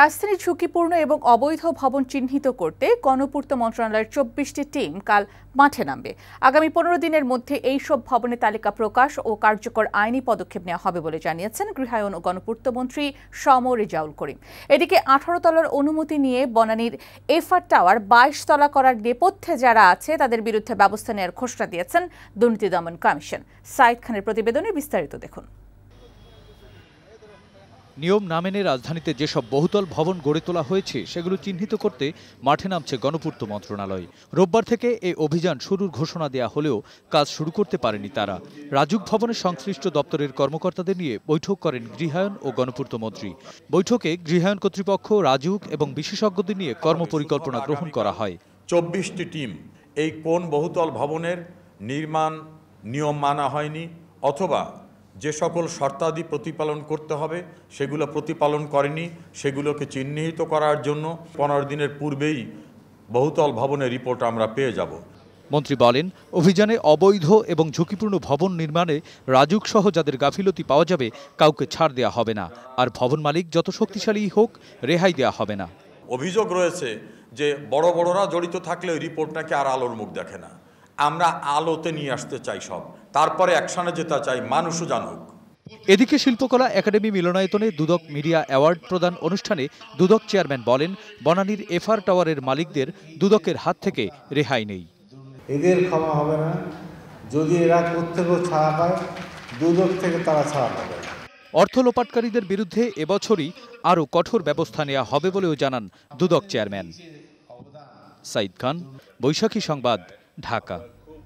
রাজধানী ঝুঁকিপূর্ণ এবং অবৈধ ভবন চিহ্নিত করতে গণপূর্ত মন্ত্রণালয়ের চব্বিশটি টিম কাল মাঠে নামবে আগামী পনেরো দিনের মধ্যে এই সব ভবনের তালিকা প্রকাশ ও কার্যকর আইনি পদক্ষেপ নেওয়া হবে বলে জানিয়েছেন গৃহায়ন ও গণপূর্তমন্ত্রী সম রেজাউল করিম এদিকে আঠারো তলার অনুমতি নিয়ে বনানীর এফআর টাওয়ার বাইশ তলা করার নেপথ্যে যারা আছে তাদের বিরুদ্ধে ব্যবস্থা নেওয়ার ঘোষণা দিয়েছেন দুর্নীতি দমন কমিশন সাইদ খানের প্রতিবেদনে বিস্তারিত দেখুন নিয়ম না মেনে রাজধানীতে যেসব বহুতল ভবন গড়ে তোলা হয়েছে সেগুলো চিহ্নিত করতে মাঠে নামছে গণপূর্ত মন্ত্রণালয় রোববার থেকে এই অভিযান শুরুর ঘোষণা দেয়া হলেও কাজ শুরু করতে পারেনি তারা রাজুক ভবনের সংশ্লিষ্ট দপ্তরের কর্মকর্তাদের নিয়ে বৈঠক করেন গৃহায়ন ও গণপূর্ত মন্ত্রী বৈঠকে গৃহায়ন কর্তৃপক্ষ রাজুক এবং বিশেষজ্ঞদের নিয়ে কর্মপরিকল্পনা গ্রহণ করা হয় চব্বিশটি টিম এই কোন বহুতল ভবনের নির্মাণ নিয়ম মানা হয়নি অথবা যে সকল শর্তাদি প্রতিপালন করতে হবে সেগুলো প্রতিপালন করেনি সেগুলোকে চিহ্নিত করার জন্য পনেরো দিনের পূর্বেই বহুতল ভবনের রিপোর্ট আমরা পেয়ে যাব মন্ত্রী বলেন অভিযানে অবৈধ এবং ঝুঁকিপূর্ণ ভবন নির্মাণে রাজুক সহ যাদের গাফিলতি পাওয়া যাবে কাউকে ছাড় দেয়া হবে না আর ভবন মালিক যত শক্তিশালী হোক রেহাই দেয়া হবে না অভিযোগ রয়েছে যে বড় বড়রা জড়িত থাকলে রিপোর্ট নাকি আর আলোর মুখ দেখে না আমরা আলোতে নিয়ে আসতে চাই সব তারপরে একসানে যেতে চাই মানুষও জানুক এদিকে শিল্পকলা একাডেমি মিলনায়তনে দুদক মিডিয়া অ্যাওয়ার্ড প্রদান অনুষ্ঠানে দুদক চেয়ারম্যান বলেন বনানীর এফআর টাওয়ারের মালিকদের দুদকের হাত থেকে রেহাই নেই এদের ক্ষমা হবে না যদি এরা কোথেকেও ছাড়া পায় দুদক থেকে তারা ছাড়া পাবে অর্থ লোপাটকারীদের বিরুদ্ধে এবছরই আরও কঠোর ব্যবস্থা নেওয়া হবে বলেও জানান দুদক চেয়ারম্যান সাইদ খান বৈশাখী সংবাদ ढाका